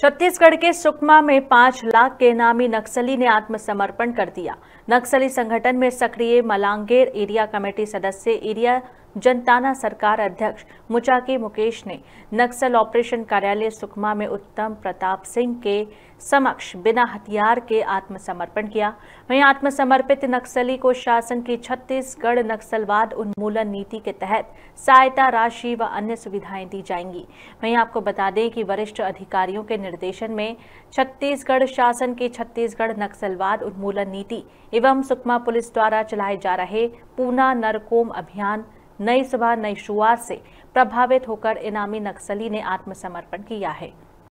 छत्तीसगढ़ के सुकमा में पांच लाख के नामी नक्सली ने आत्मसमर्पण कर दिया नक्सली संगठन में सक्रिय मलांगेर एरिया कमेटी सदस्य एरिया जनताना सरकार अध्यक्ष मुचाकी मुकेश ने नक्सल ऑपरेशन कार्यालय सुकमा में उत्तम प्रताप सिंह के समक्ष बिना हथियार के आत्मसमर्पण किया वहीं आत्मसमर्पित नक्सली को शासन की छत्तीसगढ़ नक्सलवाद उन्मूलन नीति के तहत सहायता राशि व अन्य सुविधाएं दी जाएंगी वहीं आपको बता दें कि वरिष्ठ अधिकारियों के निर्देशन में छत्तीसगढ़ शासन की छत्तीसगढ़ नक्सलवाद उन्मूलन नीति एवं सुकमा पुलिस द्वारा चलाए जा रहे पूना नरकोम अभियान नई सुबह नई शुरुआत से प्रभावित होकर इनामी नक्सली ने आत्मसमर्पण किया है